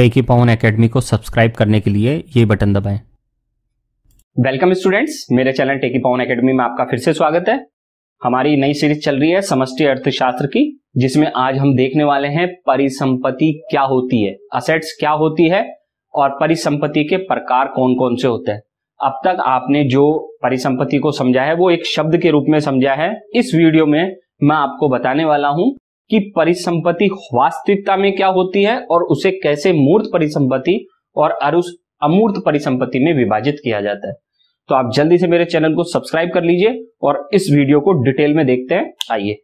टेकी Pawan academy को subscribe करने के लिए ये बटन दबाएं वेलकम स्टूडेंट्स मेरे चैनल टेकी पवन एकेडमी में आपका फिर से स्वागत है हमारी नई सीरीज चल रही है समष्टि अर्थशास्त्र की जिसमें आज हम देखने वाले हैं परिसंपत्ति क्या होती है असेट्स क्या होती है और परिसंपत्ति के प्रकार कौन कौन से होते हैं अब तक आपने जो परिसंपत्ति को समझा है वो एक शब्द के रूप में समझा है इस वीडियो में मैं आपको बताने वाला हूं कि परिसंपत्ति वास्तविकता में क्या होती है और उसे कैसे मूर्त परिसंपत्ति और अरुष अमूर्त परिसंपत्ति में विभाजित किया जाता है तो आप जल्दी से मेरे चैनल को सब्सक्राइब कर लीजिए और इस वीडियो को डिटेल में देखते हैं आइए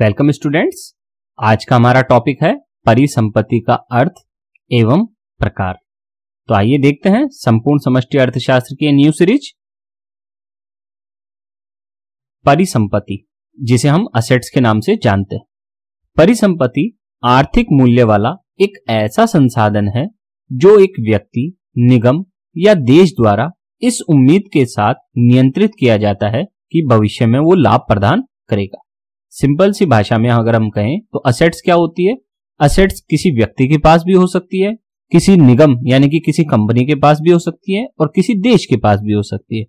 वेलकम स्टूडेंट्स आज का हमारा टॉपिक है परिसंपत्ति का अर्थ एवं प्रकार तो आइए देखते हैं संपूर्ण समष्टि अर्थशास्त्र की न्यू सीरीज परिसंपत्ति जिसे हम असेट्स के नाम से जानते हैं परिसंपत्ति आर्थिक मूल्य वाला एक ऐसा संसाधन है जो एक व्यक्ति निगम या देश द्वारा इस उम्मीद के साथ नियंत्रित किया जाता है कि भविष्य में वो लाभ प्रदान करेगा सिंपल सी भाषा में अगर हम कहें तो असेट्स क्या होती है असेट्स किसी व्यक्ति के पास भी हो सकती है किसी निगम यानी कि किसी कंपनी के पास भी हो सकती है और किसी देश के पास भी हो सकती है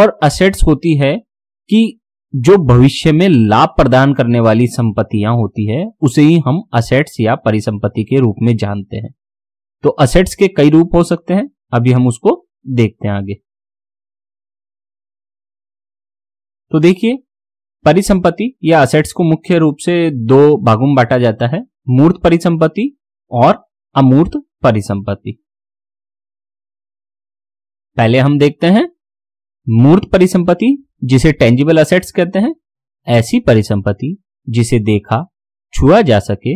और असेट्स होती है कि जो भविष्य में लाभ प्रदान करने वाली संपत्तियां होती है उसे ही हम असेट्स या परिसंपत्ति के रूप में जानते हैं तो असेट्स के कई रूप हो सकते हैं अभी हम उसको देखते हैं आगे तो देखिए परिसंपत्ति या असेट्स को मुख्य रूप से दो भागों में बांटा जाता है मूर्त परिसंपत्ति और अमूर्त परिसंपत्ति पहले हम देखते हैं मूर्त परिसंपत्ति जिसे टेंजिबल असेट्स कहते हैं ऐसी परिसंपत्ति जिसे देखा छुआ जा सके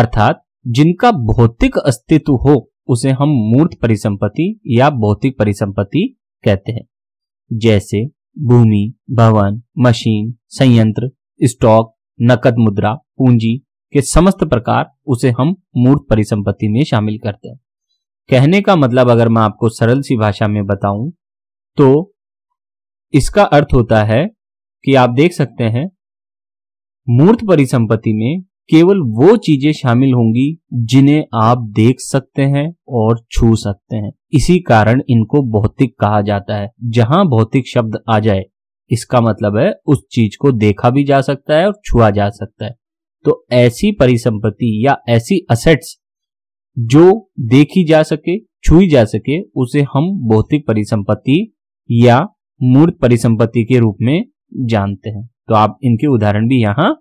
अर्थात जिनका भौतिक अस्तित्व हो उसे हम मूर्त परिसंपत्ति या भौतिक परिसंपत्ति कहते हैं जैसे भूमि भवन मशीन संयंत्र स्टॉक नकद मुद्रा पूंजी के समस्त प्रकार उसे हम मूर्त परिसंपत्ति में शामिल करते हैं कहने का मतलब अगर मैं आपको सरल सी भाषा में बताऊं तो इसका अर्थ होता है कि आप देख सकते हैं मूर्त परिसंपत्ति में केवल वो चीजें शामिल होंगी जिन्हें आप देख सकते हैं और छू सकते हैं इसी कारण इनको भौतिक कहा जाता है जहां भौतिक शब्द आ जाए इसका मतलब है उस चीज को देखा भी जा सकता है और छुआ जा सकता है तो ऐसी परिसंपत्ति या ऐसी असेट्स जो देखी जा सके छुई जा सके उसे हम भौतिक परिसंपत्ति या मूर्त परिसंपत्ति के रूप में जानते हैं तो आप इनके उदाहरण भी यहाँ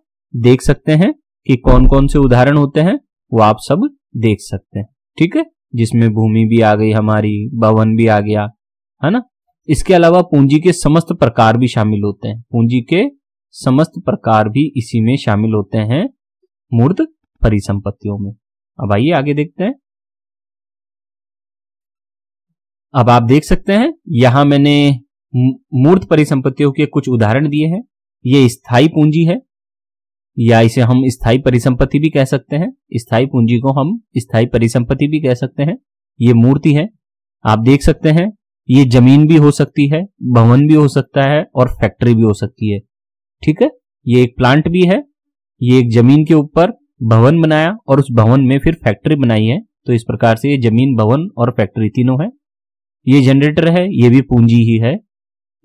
देख सकते हैं कि कौन कौन से उदाहरण होते हैं वो आप सब देख सकते हैं ठीक है जिसमें भूमि भी आ गई हमारी भवन भी आ गया है ना इसके अलावा पूंजी के समस्त प्रकार भी शामिल होते हैं पूंजी के समस्त प्रकार भी इसी में शामिल होते हैं मूर्त परिसंपत्तियों में अब आइए आगे देखते हैं अब आप देख सकते हैं यहां मैंने मूर्त परिसंपत्तियों के कुछ उदाहरण दिए हैं ये स्थायी पूंजी है या इसे हम स्थायी परिसंपत्ति भी कह सकते हैं स्थायी पूंजी को हम स्थायी परिसंपत्ति भी कह सकते हैं ये मूर्ति है आप देख सकते हैं ये जमीन भी हो सकती है भवन भी हो सकता है और फैक्ट्री भी हो सकती है ठीक है ये एक प्लांट भी है ये एक जमीन के ऊपर भवन बनाया और उस भवन में फिर फैक्ट्री बनाई है तो इस प्रकार से ये जमीन भवन और फैक्ट्री तीनों है ये जनरेटर है ये भी पूंजी ही है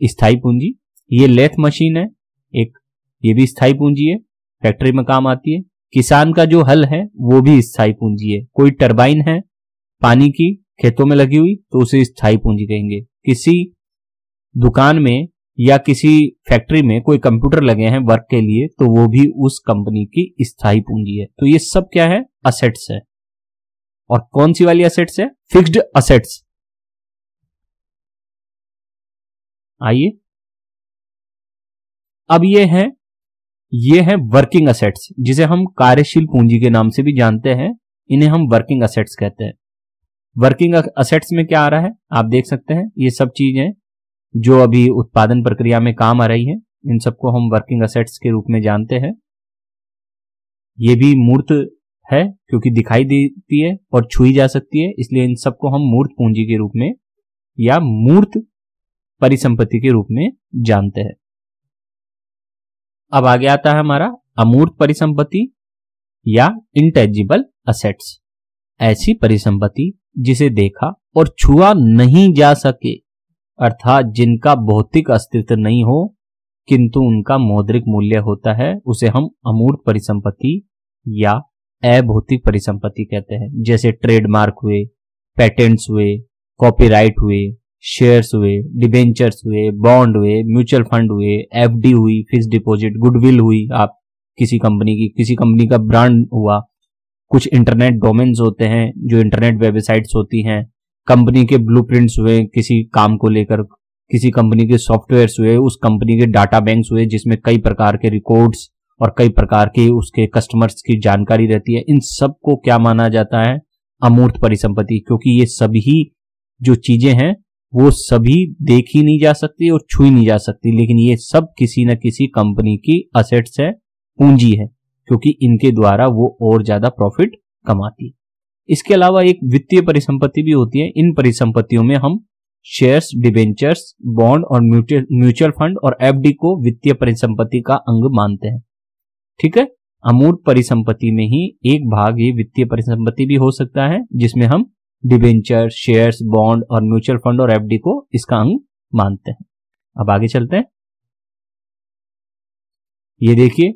स्थायी पूंजी ये लेथ मशीन है एक ये भी स्थायी पूंजी है फैक्ट्री में काम आती है किसान का जो हल है वो भी स्थायी पूंजी है कोई टरबाइन है पानी की खेतों में लगी हुई तो उसे स्थायी पूंजी कहेंगे किसी दुकान में या किसी फैक्ट्री में कोई कंप्यूटर लगे हैं वर्क के लिए तो वो भी उस कंपनी की स्थायी पूंजी है तो ये सब क्या है असेट्स है और कौन सी वाली असेट्स है फिक्स्ड असेट्स आइए अब ये है ये है वर्किंग असेट्स जिसे हम कार्यशील पूंजी के नाम से भी जानते हैं इन्हें हम वर्किंग असेट्स कहते हैं वर्किंग असेट्स में क्या आ रहा है आप देख सकते हैं ये सब चीजें जो अभी उत्पादन प्रक्रिया में काम आ रही है इन सबको हम वर्किंग असेट्स के रूप में जानते हैं ये भी मूर्त है क्योंकि दिखाई देती है और छुई जा सकती है इसलिए इन सबको हम मूर्त पूंजी के रूप में या मूर्त परिसंपत्ति के रूप में जानते हैं अब आगे आता है हमारा अमूर्त परिसंपत्ति या इंटेजिबल असेट्स ऐसी परिसंपत्ति जिसे देखा और छुआ नहीं जा सके अर्थात जिनका भौतिक अस्तित्व नहीं हो किंतु उनका मौद्रिक मूल्य होता है उसे हम अमूर्त परिसंपत्ति या अभौतिक परिसंपत्ति कहते हैं जैसे ट्रेडमार्क हुए पेटेंट्स हुए कॉपीराइट हुए शेयर्स हुए डिबेंचर्स हुए बॉन्ड हुए म्यूचुअल फंड हुए एफडी हुई फिक्स डिपॉजिट गुडविल हुई आप किसी कंपनी की किसी कंपनी का ब्रांड हुआ कुछ इंटरनेट डोमेन्स होते हैं जो इंटरनेट वेबसाइट्स होती हैं कंपनी के ब्लूप्रिंट्स हुए किसी काम को लेकर किसी कंपनी के सॉफ्टवेयर हुए उस कंपनी के डाटा बैंक हुए जिसमें कई प्रकार के रिकॉर्ड्स और कई प्रकार के उसके कस्टमर्स की जानकारी रहती है इन सब को क्या माना जाता है अमूर्त परिसंपत्ति क्योंकि ये सभी जो चीजें हैं वो सभी देखी नहीं जा सकती और छुई नहीं जा सकती लेकिन ये सब किसी न किसी कंपनी की असेट्स है पूंजी है क्योंकि इनके द्वारा वो और ज्यादा प्रॉफिट कमाती है इसके अलावा एक वित्तीय परिसंपत्ति भी होती है इन परिसंपत्तियों में हम शेयर्स डिबेंचर्स बॉन्ड और म्यूचुअल फंड और एफडी को वित्तीय परिसंपत्ति का अंग मानते हैं ठीक है अमूर्त परिसंपत्ति में ही एक भाग ये वित्तीय परिसंपत्ति भी हो सकता है जिसमें हम डिबेंचर शेयर्स बॉन्ड और म्यूचुअल फंड और एफडी को इसका अंग मानते हैं अब आगे चलते हैं ये देखिए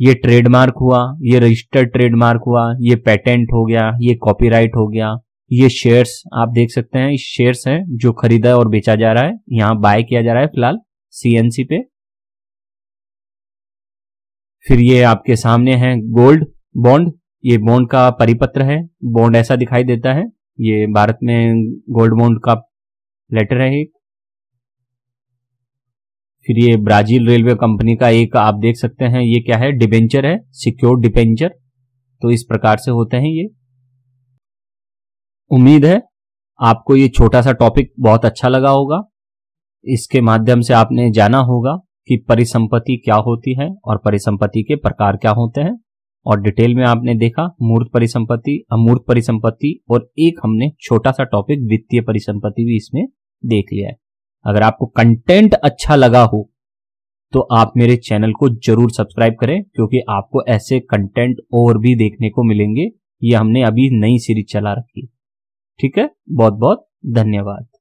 ये ट्रेडमार्क हुआ ये रजिस्टर्ड ट्रेडमार्क हुआ ये पेटेंट हो गया ये कॉपीराइट हो गया ये शेयर्स आप देख सकते हैं शेयर्स हैं जो खरीदा और बेचा जा रहा है यहां बाय किया जा रहा है फिलहाल सीएनसी पे फिर ये आपके सामने है गोल्ड बॉन्ड ये बॉन्ड का परिपत्र है बॉन्ड ऐसा दिखाई देता है ये भारत में गोल्ड बॉन्ड का लेटर है एक फिर ये ब्राजील रेलवे कंपनी का एक आप देख सकते हैं ये क्या है डिबेंचर है सिक्योर डिबेंचर तो इस प्रकार से होते हैं ये उम्मीद है आपको ये छोटा सा टॉपिक बहुत अच्छा लगा होगा इसके माध्यम से आपने जाना होगा कि परिसंपत्ति क्या होती है और परिसंपत्ति के प्रकार क्या होते हैं और डिटेल में आपने देखा मूर्त परिसंपत्ति अमूर्त परिसंपत्ति और एक हमने छोटा सा टॉपिक वित्तीय परिसंपत्ति भी इसमें देख लिया है अगर आपको कंटेंट अच्छा लगा हो तो आप मेरे चैनल को जरूर सब्सक्राइब करें क्योंकि आपको ऐसे कंटेंट और भी देखने को मिलेंगे ये हमने अभी नई सीरीज चला रखी ठीक है बहुत बहुत धन्यवाद